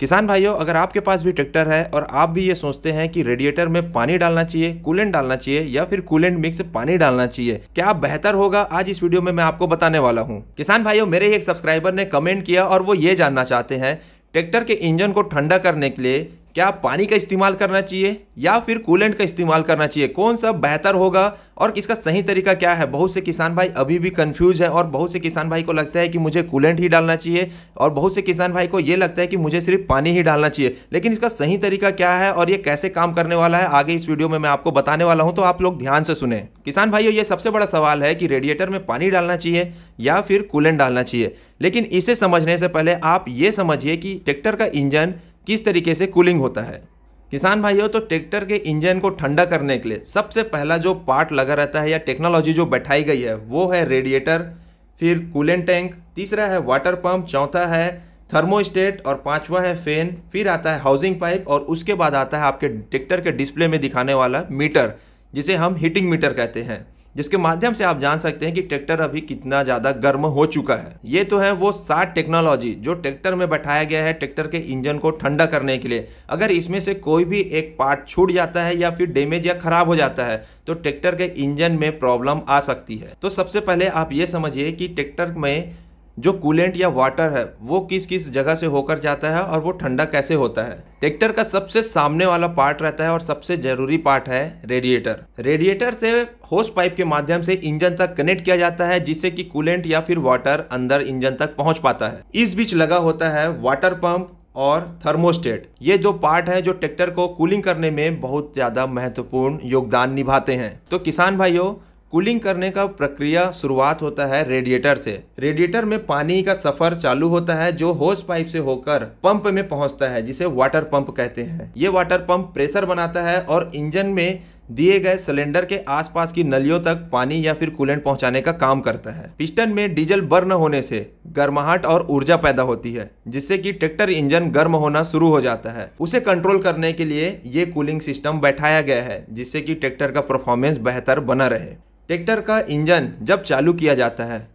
किसान भाइयों अगर आपके पास भी ट्रैक्टर है और आप भी ये सोचते हैं कि रेडिएटर में पानी डालना चाहिए कूलेंट डालना चाहिए या फिर कूलेंट मिक्स पानी डालना चाहिए क्या बेहतर होगा आज इस वीडियो में मैं आपको बताने वाला हूँ किसान भाइयों मेरे ही एक सब्सक्राइबर ने कमेंट किया और वो ये जानना चाहते हैं ट्रैक्टर के इंजन को ठंडा करने के लिए क्या पानी का इस्तेमाल करना चाहिए या फिर कूलेंट का इस्तेमाल करना चाहिए कौन सा बेहतर होगा और इसका सही तरीका क्या है बहुत से किसान भाई अभी भी कंफ्यूज है और बहुत से किसान भाई को लगता है कि मुझे कूलेंट ही डालना चाहिए और बहुत से किसान भाई को ये लगता है कि मुझे सिर्फ पानी ही डालना चाहिए लेकिन इसका सही तरीका क्या है और ये कैसे काम करने वाला है आगे इस वीडियो में मैं आपको बताने वाला हूँ तो आप लोग ध्यान से सुने किसान भाइयों ये सबसे बड़ा सवाल है कि रेडिएटर में पानी डालना चाहिए या फिर कूलेंट डालना चाहिए लेकिन इसे समझने से पहले आप ये समझिए कि ट्रैक्टर का इंजन किस तरीके से कूलिंग होता है किसान भाइयों तो ट्रैक्टर के इंजन को ठंडा करने के लिए सबसे पहला जो पार्ट लगा रहता है या टेक्नोलॉजी जो बैठाई गई है वो है रेडिएटर फिर कूलेंट टैंक तीसरा है वाटर पंप चौथा है थर्मोस्टेट और पांचवा है फैन फिर आता है हाउसिंग पाइप और उसके बाद आता है आपके ट्रैक्टर के डिस्प्ले में दिखाने वाला मीटर जिसे हम हीटिंग मीटर कहते हैं जिसके माध्यम से आप जान सकते हैं कि ट्रैक्टर अभी कितना ज़्यादा गर्म हो चुका है ये तो है वो सात टेक्नोलॉजी जो ट्रैक्टर में बैठाया गया है ट्रैक्टर के इंजन को ठंडा करने के लिए अगर इसमें से कोई भी एक पार्ट छूट जाता है या फिर डैमेज या खराब हो जाता है तो ट्रैक्टर के इंजन में प्रॉब्लम आ सकती है तो सबसे पहले आप ये समझिए कि ट्रैक्टर में जो कूलेंट या वाटर है वो किस किस जगह से होकर जाता है और वो ठंडा कैसे होता है ट्रैक्टर का सबसे सामने वाला पार्ट रहता है और सबसे जरूरी पार्ट है रेडिएटर रेडिएटर से होस पाइप के माध्यम से इंजन तक कनेक्ट किया जाता है जिससे कि कूलेंट या फिर वाटर अंदर इंजन तक पहुंच पाता है इस बीच लगा होता है वाटर पंप और थर्मोस्टेट ये दो पार्ट है जो ट्रैक्टर को कूलिंग करने में बहुत ज़्यादा महत्वपूर्ण योगदान निभाते हैं तो किसान भाइयों कूलिंग करने का प्रक्रिया शुरुआत होता है रेडिएटर से रेडिएटर में पानी का सफर चालू होता है जो होज पाइप से होकर पंप में पहुंचता है जिसे वाटर पंप कहते हैं ये वाटर पंप प्रेशर बनाता है और इंजन में दिए गए सिलेंडर के आसपास की नलियों तक पानी या फिर कूलेंट पहुंचाने का काम करता है पिस्टन में डीजल बर्न होने से गर्माहट और ऊर्जा पैदा होती है जिससे कि ट्रैक्टर इंजन गर्म होना शुरू हो जाता है उसे कंट्रोल करने के लिए ये कूलिंग सिस्टम बैठाया गया है जिससे कि ट्रैक्टर का परफॉर्मेंस बेहतर बना रहे ट्रैक्टर का इंजन जब चालू किया जाता है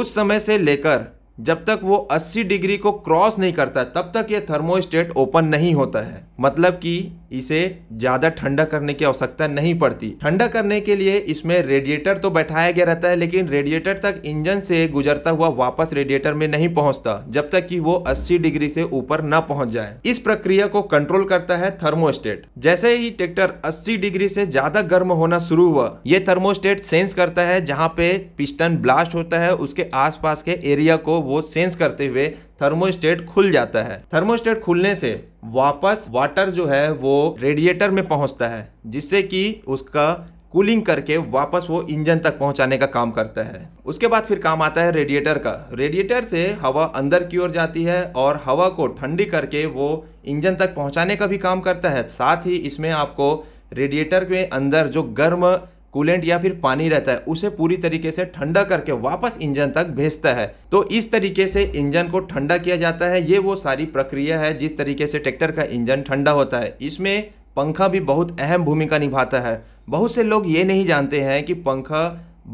उस समय से लेकर जब तक वो 80 डिग्री को क्रॉस नहीं करता तब तक ये थर्मोस्टेट ओपन नहीं होता है मतलब कि इसे ज़्यादा ठंडा करने की आवश्यकता नहीं पड़ती ठंडा करने के लिए इसमें रेडिएटर तो बैठाया गया रहता है लेकिन रेडिएटर तक इंजन से गुजरता हुआ वापस रेडिएटर में नहीं पहुंचता जब तक कि वो 80 डिग्री से ऊपर न पहुंच जाए इस प्रक्रिया को कंट्रोल करता है थर्मोस्टेट जैसे ही ट्रैक्टर 80 डिग्री से ज्यादा गर्म होना शुरू हुआ ये थर्मोस्टेट सेंस करता है जहाँ पे पिस्टन ब्लास्ट होता है उसके आस के एरिया को वो सेंस करते हुए थर्मोस्टेट खुल जाता है थर्मोस्टेट खुलने से वापस वाटर जो है वो रेडिएटर में पहुंचता है जिससे कि उसका कूलिंग करके वापस वो इंजन तक पहुंचाने का काम करता है उसके बाद फिर काम आता है रेडिएटर का रेडिएटर से हवा अंदर की ओर जाती है और हवा को ठंडी करके वो इंजन तक पहुंचाने का भी काम करता है साथ ही इसमें आपको रेडिएटर के अंदर जो गर्म कूलेंट या फिर पानी रहता है उसे पूरी तरीके से ठंडा करके वापस इंजन तक भेजता है तो इस तरीके से इंजन को ठंडा किया जाता है ये वो सारी प्रक्रिया है जिस तरीके से ट्रैक्टर का इंजन ठंडा होता है इसमें पंखा भी बहुत अहम भूमिका निभाता है बहुत से लोग ये नहीं जानते हैं कि पंखा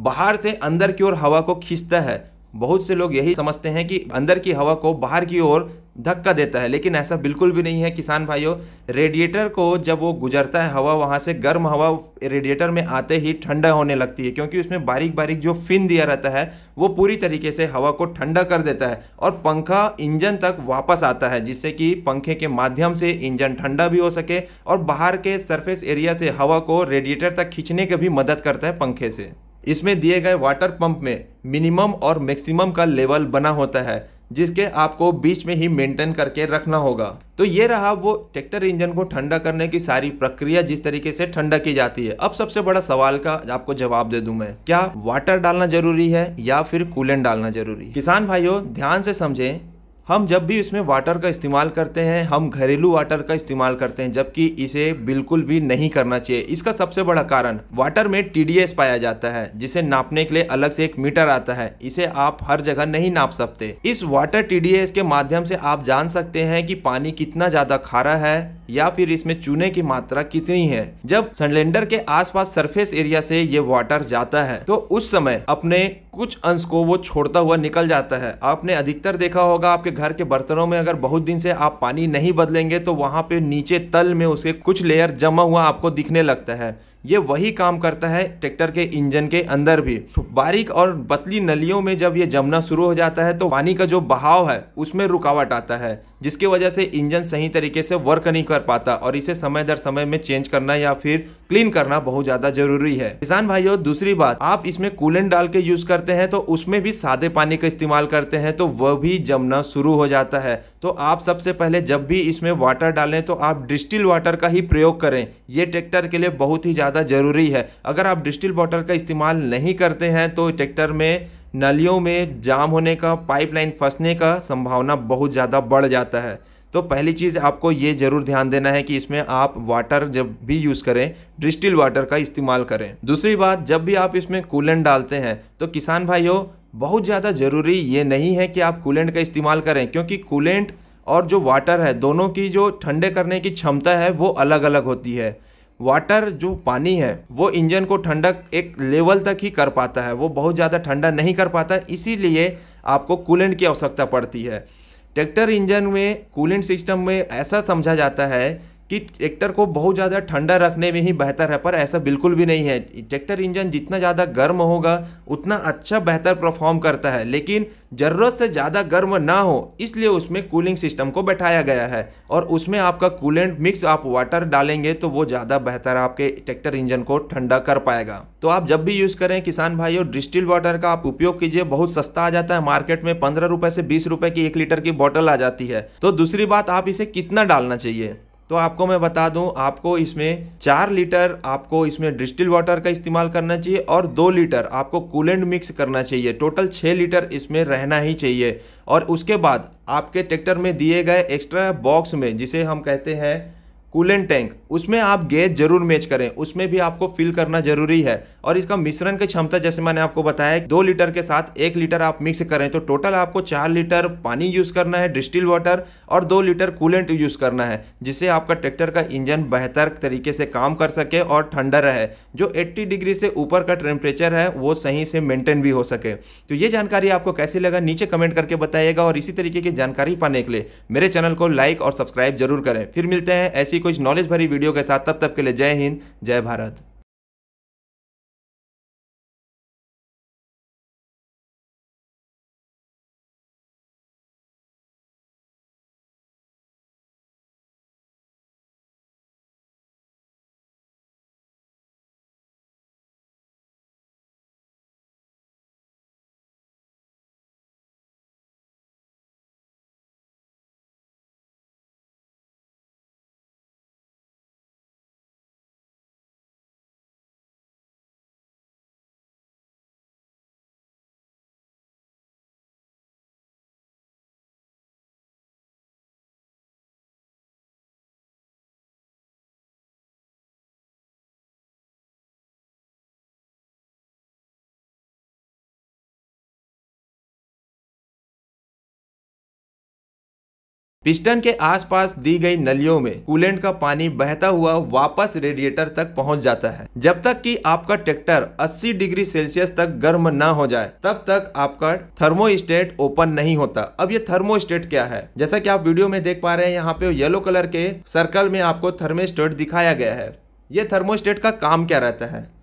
बाहर से अंदर की ओर हवा को खींचता है बहुत से लोग यही समझते हैं कि अंदर की हवा को बाहर की ओर धक्का देता है लेकिन ऐसा बिल्कुल भी नहीं है किसान भाइयों रेडिएटर को जब वो गुजरता है हवा वहाँ से गर्म हवा रेडिएटर में आते ही ठंडा होने लगती है क्योंकि उसमें बारीक बारीक जो फिन दिया रहता है वो पूरी तरीके से हवा को ठंडा कर देता है और पंखा इंजन तक वापस आता है जिससे कि पंखे के माध्यम से इंजन ठंडा भी हो सके और बाहर के सरफेस एरिया से हवा को रेडिएटर तक खींचने की भी मदद करता है पंखे से इसमें दिए गए वाटर पंप में मिनिमम और मैक्सिमम का लेवल बना होता है जिसके आपको बीच में ही मेंटेन करके रखना होगा तो ये रहा वो ट्रैक्टर इंजन को ठंडा करने की सारी प्रक्रिया जिस तरीके से ठंडा की जाती है अब सबसे बड़ा सवाल का आपको जवाब दे दू मैं क्या वाटर डालना जरूरी है या फिर कूलेंट डालना जरूरी किसान भाइयों ध्यान से समझें हम जब भी इसमें वाटर का इस्तेमाल करते हैं हम घरेलू वाटर का इस्तेमाल करते हैं जबकि इसे बिल्कुल भी नहीं करना चाहिए इसका सबसे बड़ा कारण वाटर में टी पाया जाता है जिसे नापने के लिए अलग से एक मीटर आता है इसे आप हर जगह नहीं नाप सकते इस वाटर टी के माध्यम से आप जान सकते हैं कि पानी कितना ज़्यादा खारा है या फिर इसमें चूने की मात्रा कितनी है जब सिलेंडर के आसपास सरफेस एरिया से ये वाटर जाता है तो उस समय अपने कुछ अंश को वो छोड़ता हुआ निकल जाता है आपने अधिकतर देखा होगा आपके घर के बर्तनों में अगर बहुत दिन से आप पानी नहीं बदलेंगे तो वहाँ पे नीचे तल में उसके कुछ लेयर जमा हुआ आपको दिखने लगता है ये वही काम करता है ट्रैक्टर के इंजन के अंदर भी बारीक और पतली नलियों में जब ये जमना शुरू हो जाता है तो पानी का जो बहाव है उसमें रुकावट आता है जिसकी वजह से इंजन सही तरीके से वर्क नहीं कर पाता और इसे समय दर समय में चेंज करना या फिर क्लीन करना बहुत ज्यादा जरूरी है किसान भाइयों दूसरी बात आप इसमें कूलेंट डाल के यूज करते हैं तो उसमें भी सादे पानी का इस्तेमाल करते हैं तो वह भी जमना शुरू हो जाता है तो आप सबसे पहले जब भी इसमें वाटर डालें तो आप डिस्टिल वाटर का ही प्रयोग करें ये ट्रैक्टर के लिए बहुत ही ज़्यादा ज़रूरी है अगर आप डिस्टिल वाटर का इस्तेमाल नहीं करते हैं तो ट्रैक्टर में नलियों में जाम होने का पाइपलाइन फंसने का संभावना बहुत ज़्यादा बढ़ जाता है तो पहली चीज़ आपको ये ज़रूर ध्यान देना है कि इसमें आप वाटर जब भी यूज़ करें डिस्टिल वाटर का इस्तेमाल करें दूसरी बात जब भी आप इसमें कूलेंट डालते हैं तो किसान भाइयों बहुत ज़्यादा ज़रूरी ये नहीं है कि आप कूलेंट का इस्तेमाल करें क्योंकि कूलेंट और जो वाटर है दोनों की जो ठंडे करने की क्षमता है वो अलग अलग होती है वाटर जो पानी है वो इंजन को ठंडक एक लेवल तक ही कर पाता है वो बहुत ज़्यादा ठंडा नहीं कर पाता इसीलिए आपको कूलेंट की आवश्यकता पड़ती है ट्रैक्टर इंजन में कूलेंट सिस्टम में ऐसा समझा जाता है कि ट्रैक्टर को बहुत ज़्यादा ठंडा रखने में ही बेहतर है पर ऐसा बिल्कुल भी नहीं है ट्रैक्टर इंजन जितना ज़्यादा गर्म होगा उतना अच्छा बेहतर परफॉर्म करता है लेकिन ज़रूरत से ज़्यादा गर्म ना हो इसलिए उसमें कूलिंग सिस्टम को बैठाया गया है और उसमें आपका कूलेंट मिक्स आप वाटर डालेंगे तो वो ज़्यादा बेहतर आपके ट्रैक्टर इंजन को ठंडा कर पाएगा तो आप जब भी यूज़ करें किसान भाइयों डिस्टिल वाटर का आप उपयोग कीजिए बहुत सस्ता आ जाता है मार्केट में पंद्रह रुपये से बीस की एक लीटर की बॉटल आ जाती है तो दूसरी बात आप इसे कितना डालना चाहिए तो आपको मैं बता दूं आपको इसमें चार लीटर आपको इसमें डिस्टिल वाटर का इस्तेमाल करना चाहिए और दो लीटर आपको कूलेंट मिक्स करना चाहिए टोटल छः लीटर इसमें रहना ही चाहिए और उसके बाद आपके ट्रैक्टर में दिए गए एक्स्ट्रा बॉक्स में जिसे हम कहते हैं कूलेंट टैंक उसमें आप गैस जरूर मैच करें उसमें भी आपको फिल करना जरूरी है और इसका मिश्रण की क्षमता जैसे मैंने आपको बताया दो लीटर के साथ एक लीटर आप मिक्स करें तो टोटल आपको चार लीटर पानी यूज़ करना है डिस्टिल वाटर और दो लीटर कूलेंट यूज़ करना है जिससे आपका ट्रैक्टर का इंजन बेहतर तरीके से काम कर सके और ठंडा रहे जो एट्टी डिग्री से ऊपर का टेम्परेचर है वो सही से मेनटेन भी हो सके तो ये जानकारी आपको कैसे लगा नीचे कमेंट करके बताइएगा और इसी तरीके की जानकारी पाने के लिए मेरे चैनल को लाइक और सब्सक्राइब जरूर करें फिर मिलते हैं ऐसी ऐसी कुछ नॉलेज भरी वीडियो के साथ तब तक के लिए जय हिंद जय भारत पिस्टन के आसपास दी गई नलियों में कूलेंट का पानी बहता हुआ वापस रेडिएटर तक पहुंच जाता है जब तक कि आपका ट्रैक्टर 80 डिग्री सेल्सियस तक गर्म ना हो जाए तब तक आपका थर्मोस्टेट ओपन नहीं होता अब ये थर्मोस्टेट क्या है जैसा कि आप वीडियो में देख पा रहे हैं यहाँ पे येलो कलर के सर्कल में आपको थर्मोस्टेट दिखाया गया है ये थर्मोस्टेट का काम क्या रहता है